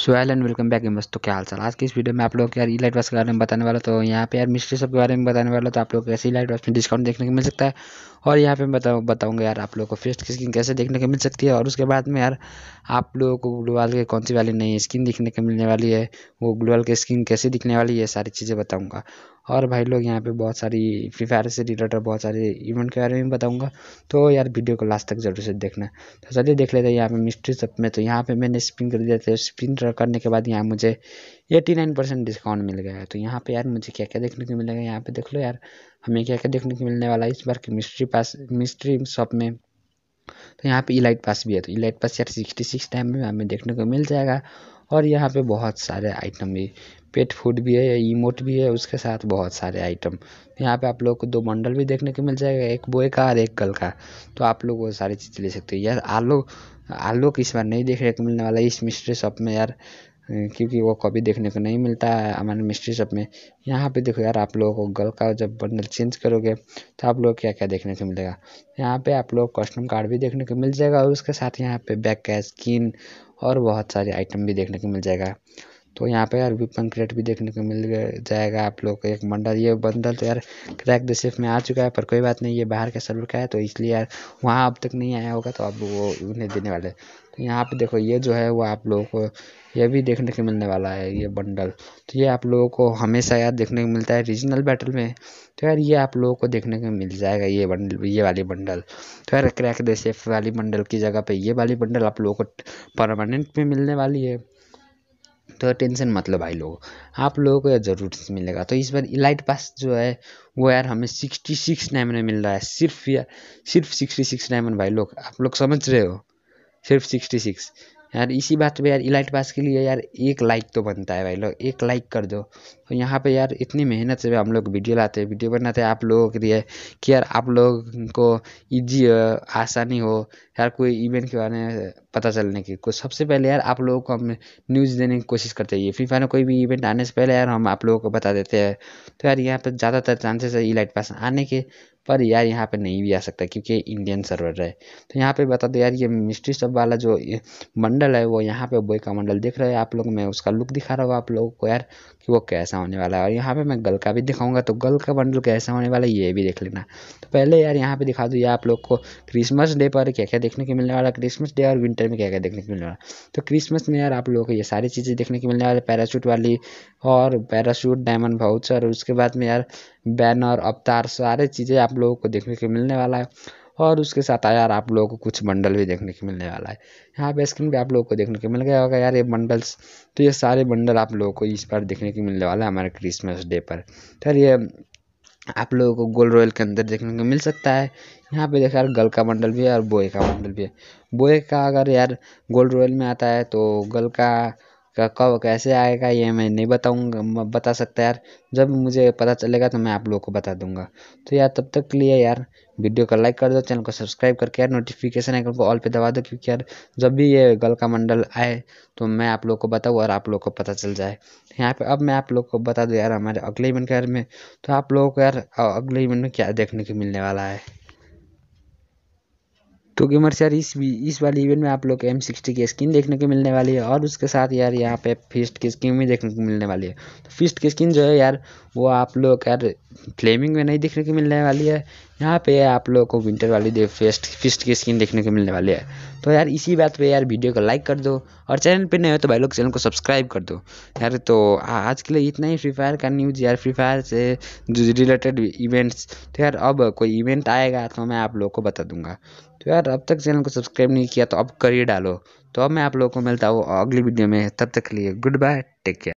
soil and welcome back बस तो क्या हाल चाल आज की इस वीडियो में आप लोग यार ई लाइट बस के बारे में बताने वाला तो यहाँ पे यार मिस्ट्री सब के बारे में बताने वाला तो आप लोग ऐसे ई लाइट बस में डिस्काउंट देखने को मिल सकता है और यहाँ पे मैं बताऊँ बताऊँगा यार आप लोगों को फेस्ट की स्किन कैसे देखने को मिल सकती है और उसके बाद में यार आप लोगों को ग्लोवाल के कौन सी वाली नई स्किन दिखने को मिलने वाली है वो ग्लोबल की स्किन कैसे दिखने वाली है सारी चीज़ें बताऊँगा और भाई लोग यहाँ पे बहुत सारी फ्री फायर से रिलेटेड बहुत सारे इवेंट के बारे में बताऊँगा तो यार वीडियो को लास्ट तक जरूर से देखना तो चलिए देख लेते हैं यहाँ पे मिस्ट्री सब में तो यहाँ पे मैंने स्पिन कर दिया था स्पिन करने के बाद यहाँ मुझे एटी नाइन परसेंट डिस्काउंट मिल गया है तो यहाँ पे यार मुझे क्या क्या देखने को मिलेगा यहाँ पे देख लो यार हमें क्या क्या देखने को मिलने वाला है इस बार की मिस्ट्री पास मिस्ट्री शॉप में तो यहाँ पे इलाइट पास भी है तो इलाइट पास यार सिक्सटी सिक्स टाइम में हमें देखने को मिल जाएगा और यहाँ पे बहुत सारे आइटम भी पेट फूड भी है इमोट भी है उसके साथ बहुत सारे आइटम तो यहाँ पे आप लोग को दो बंडल भी देखने को मिल जाएगा एक बॉय का और एक गर्ल का तो आप लोग वो सारी चीज़ ले सकते हो यार आलू आलू की इस बार नहीं देखने को मिलने वाला है इस मिस्ट्री शॉप में यार हम्म, क्योंकि वो कभी देखने को नहीं मिलता है हमारे मिस्ट्री शॉप में यहाँ पे देखो यार आप लोगों को गल का जब बंडल चेंज करोगे तो आप लोग क्या क्या देखने को मिलेगा यहाँ पे आप लोग कस्टम कार्ड भी देखने को मिल जाएगा और उसके साथ यहाँ पे बैक का स्किन और बहुत सारे आइटम भी देखने को मिल जाएगा तो यहाँ पे यार विपन क्रेट भी देखने को मिल जाएगा आप लोग को एक बंडल ये बंडल तो यार क्रैक द सिर्फ में आ चुका है पर कोई बात नहीं ये बाहर का सर्वर का है तो इसलिए यार वहाँ अब तक नहीं आया होगा तो अब वो उन्हें देने वाले तो यहाँ पे देखो ये जो है वो आप लोगों को यह भी देखने को मिलने वाला है ये बंडल तो ये आप लोगों को हमेशा यार देखने को मिलता है रीजनल बैटल में तो यार ये आप लोगों को देखने को मिल जाएगा ये बंडल ये वाली बंडल तो यार क्रैक द सेफ वाली बंडल की जगह पे ये वाली बंडल आप लोगों को परमानेंट में मिलने वाली है तो टेंशन मत लो भाई लोग आप लोगों को यार ज़रूर मिलेगा तो इस बार इलाइट पास जो है वो यार हमें सिक्सटी सिक्स डायमंड में मिल रहा है सिर्फ यार सिर्फ सिक्सटी सिक्स डायमंड भाई लोग आप लोग समझ रहे हो सिर्फ सिक्सटी सिक्स यार इसी बात पे यार इलाइट पास के लिए यार एक लाइक तो बनता है भाई लोग एक लाइक कर दो तो यहाँ पे यार इतनी मेहनत से हम लोग वीडियो लाते हैं वीडियो बनाते हैं आप लोगों के लिए कि यार आप लोग को ईजी आसानी हो यार कोई इवेंट के बारे में पता चलने की कुछ सबसे पहले यार आप लोगों को हम न्यूज़ देने की कोशिश करते हैं फ्री फायर में कोई भी इवेंट आने से पहले यार हम आप लोगों को बता देते हैं तो यार यहाँ पर ज़्यादातर चांसेस है ई लाइट पास आने के पर यार यहाँ पे नहीं भी आ सकता क्योंकि इंडियन सर्वर है तो यहाँ पे बता दो यार ये मिस्ट्री सब वाला जो मंडल है वो यहाँ पे बॉय का मंडल देख रहे हैं आप लोग मैं उसका लुक दिखा रहा हूँ आप लोगों को यार कि वो कैसा होने वाला है और यहाँ पे मैं गल का भी दिखाऊंगा तो गल का मंडल कैसा होने वाला है ये भी देख लेना तो पहले यार यहाँ पर दिखा दो ये आप लोग को क्रिसमस डे पर क्या क्या देखने को मिलने वाला क्रिसमस डे और विंटर सेंटर में क्या क्या देखने को मिलने वाला तो क्रिसमस में यार आप लोगों को ये सारी चीज़ें देखने को मिलने वाली पैराशूट वाली और पैराशूट डायमंड भाउचर उसके बाद में यार बैनर अवतार सारे चीज़ें आप लोगों को देखने को मिलने वाला है और उसके साथ यार आप लोगों को कुछ बंडल भी देखने को मिलने वाला है यहाँ पे स्क्रीन पे आप लोगों को देखने को मिल गया होगा यार ये बंडल्स तो ये सारे बंडल आप लोगों को इस बार देखने को मिलने वाला है हमारे क्रिसमस डे पर तो यार ये आप लोगों को गोल रॉयल के अंदर देखने को मिल सकता है यहाँ पे देखा यार गल का बंडल भी है और बोए का बंडल भी है बोए का अगर यार गोल रॉयल में आता है तो गल का का कब कैसे आएगा ये मैं नहीं बताऊँगा बता सकता यार जब मुझे पता चलेगा तो मैं आप लोगों को बता दूंगा तो यार तब तक के लिए यार वीडियो को लाइक कर दो चैनल को सब्सक्राइब करके यार नोटिफिकेशन आइकन को ऑल पे दबा दो क्योंकि यार जब भी ये गल का मंडल आए तो मैं आप लोग को बताऊँ और आप लोग को पता चल जाए यहाँ पे अब मैं आप लोग को बता दूँ यार हमारे अगले इवेंट के यार में तो आप लोगों को यार अगले इवेंट में क्या देखने को मिलने वाला है तो गेमर्स यार इस इस वाले इवेंट में आप लोग को एम सिक्सटी की स्किन देखने को मिलने वाली है और उसके साथ यार यहाँ पे फिस्ट की स्किन भी देखने को मिलने वाली है तो फिस्ट की स्किन जो है यार वो आप लोग यार फ्लेमिंग में नहीं देखने को मिलने वाली है यहाँ पे आप लोगों को विंटर वाली दे फेस्ट फिस्ट की स्किन देखने को मिलने वाली है तो यार इसी बात पे यार वीडियो को लाइक कर दो और चैनल पे नए हो तो भाई लोग चैनल को सब्सक्राइब कर दो यार तो आज के लिए इतना ही फ्री फायर का न्यूज़ यार फ्री फायर से रिलेटेड इवेंट्स तो यार अब कोई इवेंट आएगा तो मैं आप लोग को बता दूंगा तो यार अब तक चैनल को सब्सक्राइब नहीं किया तो अब करिए डालो तो अब मैं आप लोगों को मिलता हूँ अगली वीडियो में तब तक के लिए गुड बाय टेक केयर